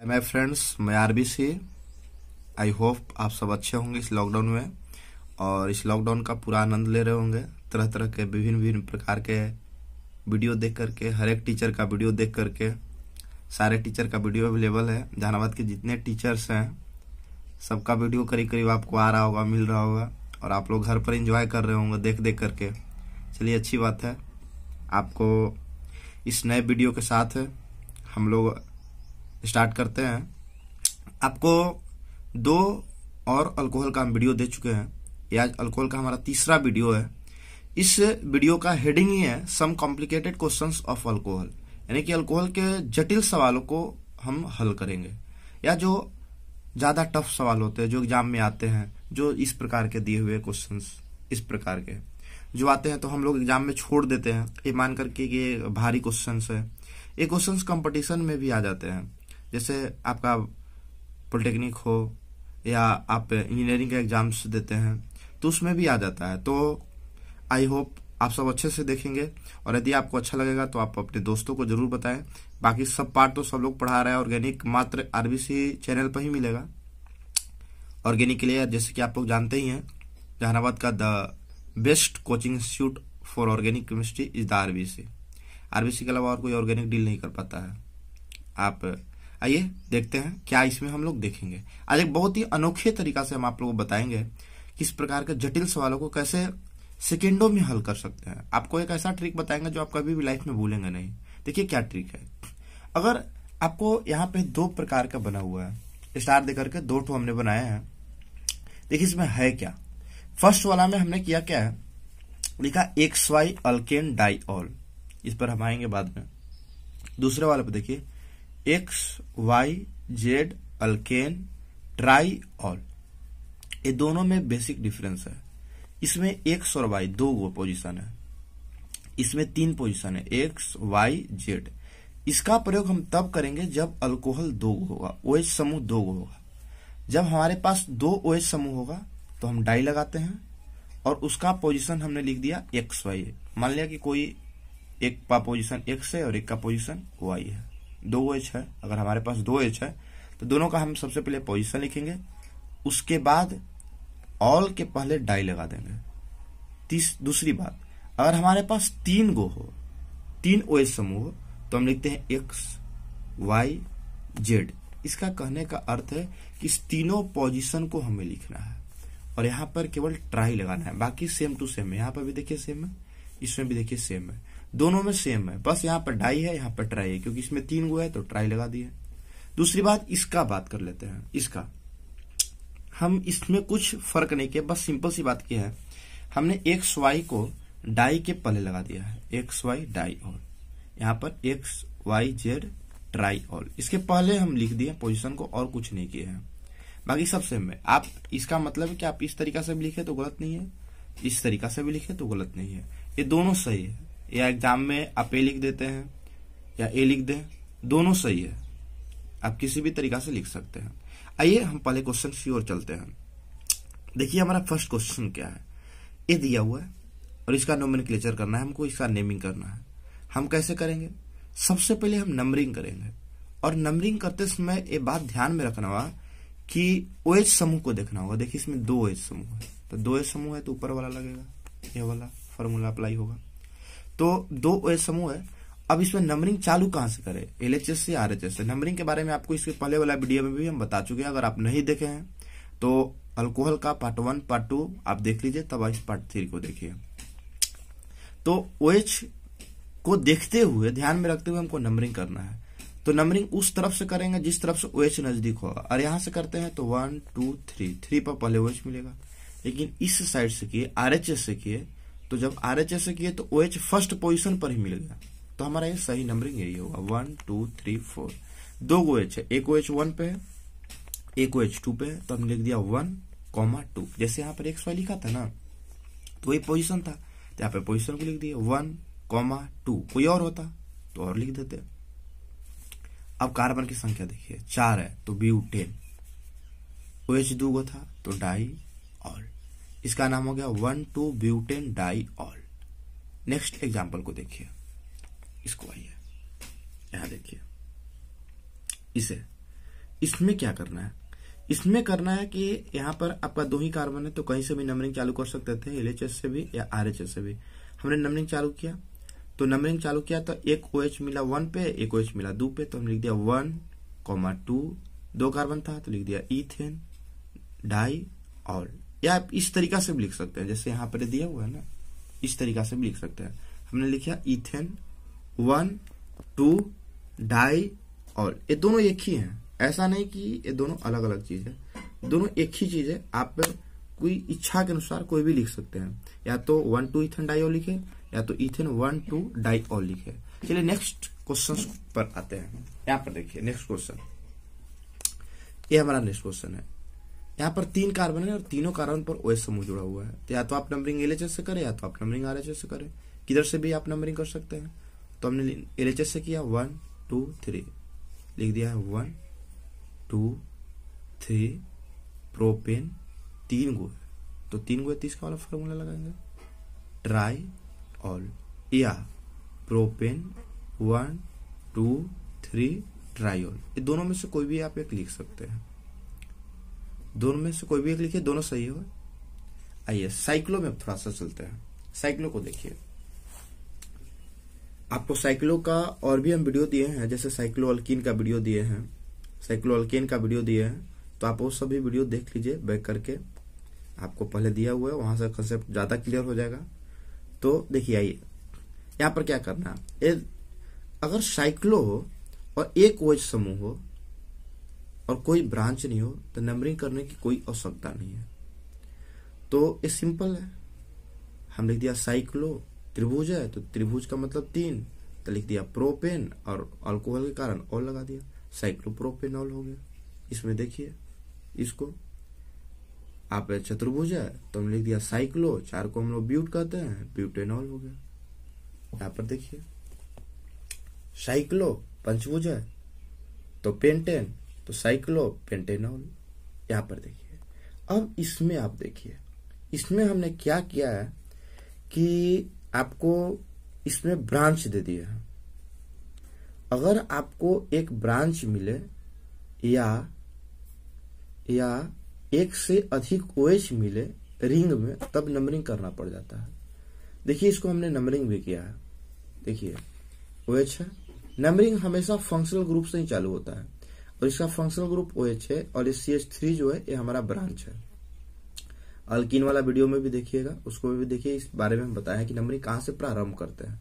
hi my friends मैं R B C I hope आप सब अच्छे होंगे इस लॉकडाउन में और इस लॉकडाउन का पूरा आनंद ले रहे होंगे तरह तरह के विभिन्न विभिन्न प्रकार के वीडियो देख करके हर एक टीचर का वीडियो देख करके सारे टीचर का वीडियो अवेलेबल है जहानाबाद के जितने टीचर्स हैं सबका वीडियो करीब करीब आपको आ रहा होगा मिल रहा होगा और आप लोग घर पर इंजॉय कर रहे होंगे देख देख करके चलिए अच्छी बात है आपको इस नए वीडियो के साथ हम लोग स्टार्ट करते हैं आपको दो और अल्कोहल का हम वीडियो दे चुके हैं ये आज अल्कोहल का हमारा तीसरा वीडियो है इस वीडियो का हेडिंग ही है some complicated questions of alcohol यानी कि अल्कोहल के जटिल सवालों को हम हल करेंगे या जो ज्यादा टफ सवाल होते हैं जो एग्जाम में आते हैं जो इस प्रकार के दिए हुए क्वेश्चन इस प्रकार के जो आते हैं तो हम लोग एग्जाम में छोड़ देते हैं ये मान करके कि ये भारी क्वेश्चन है ये क्वेश्चन कंपटीशन में भी आ जाते हैं जैसे आपका पॉलिटेक्निक हो या आप इंजीनियरिंग के एग्जाम्स देते हैं तो उसमें भी आ जाता है तो आई होप आप सब अच्छे से देखेंगे और यदि आपको अच्छा लगेगा तो आप अपने दोस्तों को जरूर बताएं बाकी सब पार्ट तो सब लोग पढ़ा रहे हैं ऑर्गेनिक मात्र आरबीसी चैनल पर ही मिलेगा ऑर्गेनिक के लिए जैसे कि आप लोग जानते ही हैं जहानाबाद का the best coaching institute for organic chemistry is the RBC RBC के अलावा और कोई ऑर्गेनिक डील नहीं कर पाता है आप आइए देखते हैं क्या इसमें हम लोग देखेंगे आज एक बहुत ही अनोखे तरीका से हम आप लोगों को बताएंगे किस प्रकार के जटिल सवालों को कैसे सेकेंडों में हल कर सकते हैं आपको एक ऐसा ट्रिक बताएंगे जो आप कभी भी लाइफ में भूलेंगे नहीं देखिए क्या ट्रिक है अगर आपको यहाँ पे दो प्रकार का बना हुआ है स्टार देकर के दो टू हमने बनाए हैं देखिए इसमें है क्या फर्स्ट वाला में हमने किया क्या है लिखा X Y alkane diol इस पर हम आएंगे बाद में दूसरे वाले पर देखिए X Y Z alkane triol ये दोनों में बेसिक डिफरेंस है इसमें एक्स और वाई दो वो पोजिशन है इसमें तीन पोजिशन है एक्स वाई जेड इसका प्रयोग हम तब करेंगे जब अल्कोहल दो होगा ओ एच समूह दो होगा जब हमारे पास दो ओ एच समूह होगा तो हम डाई लगाते हैं और उसका पोजीशन हमने लिख दिया एक्स वाई मान लिया कि कोई एक का पोजीशन एक्स है और एक का पोजीशन वाई है दो एच है अगर हमारे पास दो एच है तो दोनों का हम सबसे पहले पोजिशन लिखेंगे उसके बाद ऑल के पहले डाई लगा देंगे तीस दूसरी बात अगर हमारे पास तीन गो हो तीन ओ एच समूह हो तो हम लिखते हैं एक्स वाई जेड इसका कहने का अर्थ है कि इस तीनों पोजीशन को हमें लिखना है और यहाँ पर केवल ट्राई लगाना है बाकी सेम टू सेम है यहां पर भी देखिए सेम है इसमें भी देखिए सेम है दोनों में सेम है बस यहाँ पर डाई है यहाँ पर ट्राई है क्योंकि इसमें तीन गो है तो ट्राई लगा दी है दूसरी बात इसका बात कर लेते हैं इसका हम इसमें कुछ फर्क नहीं किया बस सिंपल सी बात किया है हमने एक्स वाई को डाई के पहले लगा दिया है एक्स वाई डाई ऑल यहाँ पर X Y Z triol इसके पहले हम लिख दिए पोजिशन को और कुछ नहीं किए हैं बाकी सब सेम है आप इसका मतलब है कि आप इस तरीका से भी लिखे तो गलत नहीं है इस तरीका से भी लिखे तो गलत नहीं है ये दोनों सही है या एग्जाम में आप ए लिख देते हैं या ए लिख दें दोनों सही है आप किसी भी तरीका से लिख सकते हैं आइए हम पहले क्वेश्चन की ओर चलते हैं देखिए हमारा फर्स्ट क्वेश्चन क्या है ए दिया हुआ है और इसका नोमिन करना है हमको इसका नेमिंग करना है हम कैसे करेंगे सबसे पहले हम नंबरिंग करेंगे और नंबरिंग करते समय ये बात ध्यान में रखना होगा कि ओ एज समूह को देखना होगा देखिए इसमें दो एच समूह है तो दो एच समूह है तो ऊपर वाला लगेगा ये वाला फॉर्मूला अप्लाई होगा तो दो समूह है अब इसमें नंबरिंग चालू कहां से करें एल से आर से नंबरिंग के बारे में आपको इसके पहले वाला वीडियो में भी हम बता चुके हैं अगर आप नहीं देखे हैं तो अल्कोहल का पार्ट वन पार्ट टू आप देख लीजिए तब इस पार्ट थ्री को देखिए तो ओ एच को देखते हुए ध्यान में रखते हुए हमको नंबरिंग करना है तो नंबरिंग उस तरफ से करेंगे जिस तरफ से ओ एच नजदीक होगा और यहां से करते हैं तो वन टू थ्री थ्री पर पहले ओ एच मिलेगा लेकिन इस साइड से किए आर से किए तो जब आर एच ऐसे किए तो ओ OH फर्स्ट पोजिशन पर ही मिल गया तो हमारा ये सही नंबरिंग यही होगा वन टू थ्री फोर दो ओ OH है एक ओ OH वन पे है एक ओ OH टू पे है तो हमने लिख दिया वन कॉमा टू जैसे यहाँ पर एक्स वाई लिखा था ना तो वही पोजिशन था तो यहाँ पे पोजिशन को लिख दिया वन कॉमा टू कोई और होता तो और लिख देते अब कार्बन की संख्या देखिए चार है तो बी टेन ओ एच दो गो था तो डाई और इसका नाम हो गया one two butane diol next example को देखिए इसको आइए यहां देखिए इसे इसमें क्या करना है इसमें करना है कि यहां पर आपका दो ही कार्बन है तो कहीं से भी नंबरिंग चालू कर सकते थे एल से भी या आर से भी हमने नंबरिंग चालू किया तो नंबरिंग चालू किया तो एक ओ OH मिला वन पे एक ओ OH मिला दो पे तो हमने लिख दिया वन कॉमा टू दो कार्बन था तो लिख दिया इथेन डाई और या आप इस तरीका से भी लिख सकते हैं जैसे यहाँ पर दिया हुआ है ना इस तरीका से भी लिख सकते हैं हमने लिखा इथेन वन टू डाई और ये दोनों एक ही हैं ऐसा नहीं कि ये दोनों अलग अलग चीज है दोनों एक ही चीज है आप कोई इच्छा के अनुसार कोई भी लिख सकते हैं या तो वन टू इथेन डाई और लिखे या तो इथेन वन टू डाई और लिखे चलिए नेक्स्ट क्वेश्चन पर आते हैं यहाँ पर देखिए नेक्स्ट क्वेश्चन ये हमारा नेक्स्ट क्वेश्चन है यहाँ पर तीन कार्बन है और तीनों कार्बन पर ओएस समूह जुड़ा हुआ है तो या तो आप नंबरिंग एल से करें या तो आप नंबरिंग आर से करें किधर से भी आप नंबरिंग कर सकते हैं तो हमने एल से किया वन टू थ्री लिख दिया है वन टू थ्री प्रोपेन तीन गो है तो तीन गो तीस का वाला फॉर्मूला लगाएंगे ट्राई ऑल या propane one two three ol ये दोनों में से कोई भी आप एक लिख सकते हैं दोनों में से कोई भी एक लिखिए दोनों सही हो आइए साइक्लो में थोड़ा सा चलते हैं साइक्लो को देखिए आपको साइक्लो का और भी हम वीडियो दिए हैं जैसे साइक्लो अल्किन का वीडियो दिए हैं साइक्लो अल्किन का वीडियो दिए हैं तो आप वो सभी वीडियो देख लीजिए बैक करके आपको पहले दिया हुआ है वहां से कंसेप्ट ज्यादा क्लियर हो जाएगा तो देखिए आइए यहां पर क्या करना है अगर साइक्लो हो और एक वज समूह हो और कोई ब्रांच नहीं हो तो नंबरिंग करने की कोई आवश्यकता नहीं है तो ये सिंपल है हम लिख दिया साइक्लो त्रिभुज है तो त्रिभुज का मतलब तीन तो लिख दिया प्रोपेन और अल्कोहल के कारण ऑल लगा दिया साइक्लोप्रोपेनॉल हो गया इसमें देखिए इसको आप चतुर्भुज है तो हम लिख दिया साइक्लो चार को हम लोग ब्यूट कहते हैं ब्यूटेनॉल हो गया यहाँ पर देखिए साइक्लो पंचभुज है तो पेंटेन तो साइक्लोपेंटेनॉल यहां पर देखिए अब इसमें आप देखिए इसमें हमने क्या किया है कि आपको इसमें ब्रांच दे दिया है अगर आपको एक ब्रांच मिले या या एक से अधिक ओएच OH मिले रिंग में तब नंबरिंग करना पड़ जाता है देखिए इसको हमने नंबरिंग भी किया है देखिए ओएच OH है नंबरिंग हमेशा फंक्शनल ग्रुप से ही चालू होता है और इसका फंक्शनल ग्रुप ओ एच है और ये सी एच थ्री जो है ये हमारा ब्रांच है अल्किन वाला वीडियो में भी देखिएगा उसको भी देखिए इस बारे में हम बताया कि नंबरिंग कहां से प्रारंभ करते हैं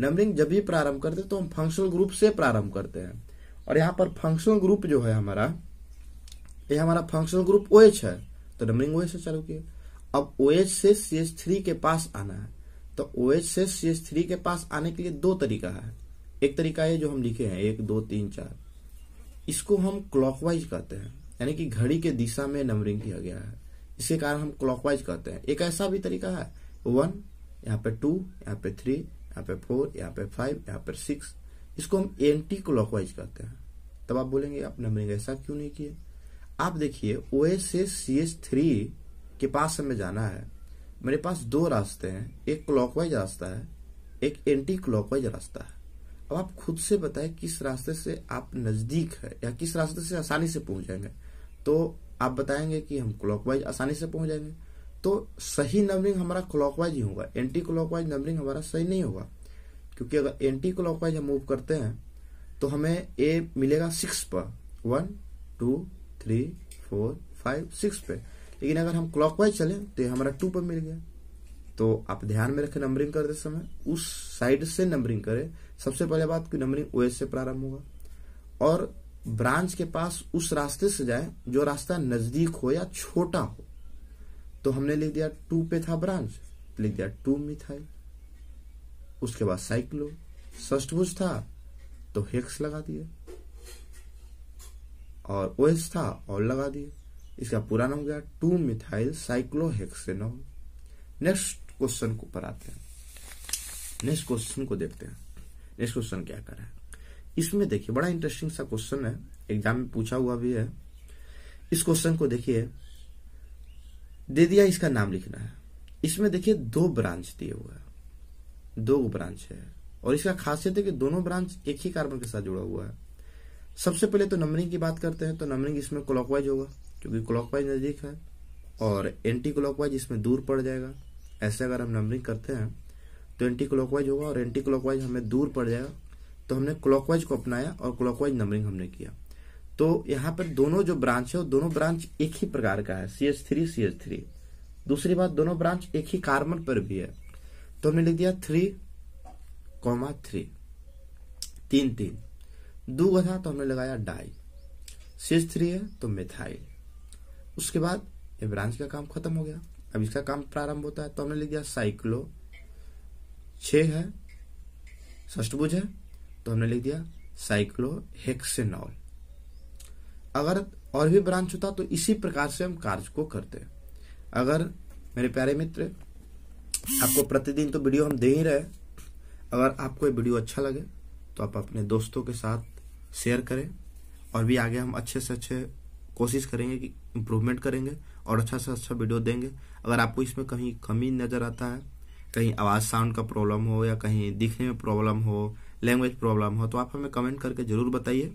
नंबरिंग जब भी प्रारंभ करते हैं तो हम फंक्शनल ग्रुप से प्रारंभ करते हैं और यहाँ पर फंक्शनल ग्रुप जो है हमारा ये हमारा फंक्शनल ग्रुप ओ OH है तो नंबरिंग ओ OH से चालू किया अब ओ OH से सी एच थ्री के पास आना है तो ओ OH से सी एच थ्री के पास आने के लिए दो तरीका है एक तरीका ये जो हम लिखे हैं एक दो तीन चार इसको हम क्लॉकवाइज कहते हैं यानी कि घड़ी के दिशा में नंबरिंग किया गया है इसके कारण हम क्लॉकवाइज कहते हैं एक ऐसा भी तरीका है वन यहाँ पे टू यहाँ पे थ्री यहाँ पे फोर यहाँ पे फाइव यहाँ पे सिक्स इसको हम एंटी क्लॉकवाइज कहते हैं तब आप बोलेंगे आप नंबरिंग ऐसा क्यों नहीं किए आप देखिए O S S C S three के पास हमें जाना है मेरे पास दो रास्ते हैं एक क्लॉकवाइज रास्ता है एक एंटी क्लॉकवाइज रास्ता है अब आप खुद से बताएं किस रास्ते से आप नजदीक है या किस रास्ते से आसानी से पहुंच जाएंगे तो आप बताएंगे कि हम क्लॉकवाइज आसानी से पहुंच जाएंगे तो सही नंबरिंग हमारा क्लॉकवाइज ही होगा एंटी क्लॉकवाइज नंबरिंग हमारा सही नहीं होगा क्योंकि अगर एंटी क्लॉकवाइज हम मूव करते हैं तो हमें ए मिलेगा सिक्स पर one two three four five six पे लेकिन अगर हम क्लॉकवाइज चले तो ये हमारा टू पर मिल गया तो आप ध्यान में रखें नंबरिंग करते समय उस साइड से नंबरिंग करें सबसे पहले बात कि नंबरिंग ओएस से प्रारंभ होगा और ब्रांच के पास उस रास्ते से जाए जो रास्ता नजदीक हो या छोटा हो तो हमने लिख दिया टू पे था ब्रांच लिख दिया टू मिथाइल उसके बाद साइक्लो सष्टभुज था तो हेक्स लगा दिया और ओएस था और लगा दिए इसका पूरा नाम हो गया two methyl cyclo cyclohexanol next question को पर आते हैं नेक्स्ट क्वेश्चन को देखते हैं नेक्स्ट क्वेश्चन क्या करा है इसमें देखिए बड़ा इंटरेस्टिंग सा क्वेश्चन है एग्जाम में पूछा हुआ भी है इस क्वेश्चन को देखिए दे दिया इसका नाम लिखना है इसमें देखिए दो ब्रांच दिए हुए हैं दो ब्रांच है और इसका खासियत है कि दोनों ब्रांच एक ही कार्बन के साथ जुड़ा हुआ है सबसे पहले तो नंबरिंग की बात करते हैं तो नंबरिंग इसमें क्लॉकवाइज होगा क्योंकि क्लॉकवाइज नजदीक है और एंटी क्लॉकवाइज इसमें दूर पड़ जाएगा ऐसे अगर हम नंबरिंग करते हैं तो एंटी क्लॉकवाइज होगा और एंटी क्लॉकवाइज हमें दूर पड़ जाएगा तो हमने क्लॉकवाइज को अपनाया और क्लॉकवाइज नंबरिंग हमने किया तो यहाँ पर दोनों जो ब्रांच है वो दोनों ब्रांच एक ही प्रकार का है सी एच दूसरी बात दोनों ब्रांच एक ही कार्बन पर भी है तो हमने लिख दिया थ्री कॉमा थ्री तीन तीन दो गधा तो हमने लगाया डाई सी एच थ्री है तो मिथाइल उसके बाद ये ब्रांच का काम खत्म हो गया अब इसका काम प्रारंभ होता है तो हमने लिख दिया साइक्लो छ है षष्टभुज है तो हमने लिख दिया साइक्लोहेक्सेनॉल अगर और भी ब्रांच होता तो इसी प्रकार से हम कार्य को करते हैं अगर मेरे प्यारे मित्र आपको प्रतिदिन तो वीडियो हम दे ही रहे अगर आपको ये वीडियो अच्छा लगे तो आप अपने दोस्तों के साथ शेयर करें और भी आगे हम अच्छे से अच्छे कोशिश करेंगे कि इम्प्रूवमेंट करेंगे और अच्छा से अच्छा वीडियो देंगे अगर आपको इसमें कहीं कमी नज़र आता है कहीं आवाज़ साउंड का प्रॉब्लम हो या कहीं दिखने में प्रॉब्लम हो लैंग्वेज प्रॉब्लम हो तो आप हमें कमेंट करके ज़रूर बताइए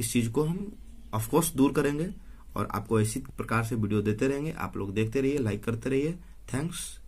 इस चीज़ को हम ऑफकोर्स दूर करेंगे और आपको इसी प्रकार से वीडियो देते रहेंगे आप लोग देखते रहिए लाइक करते रहिए थैंक्स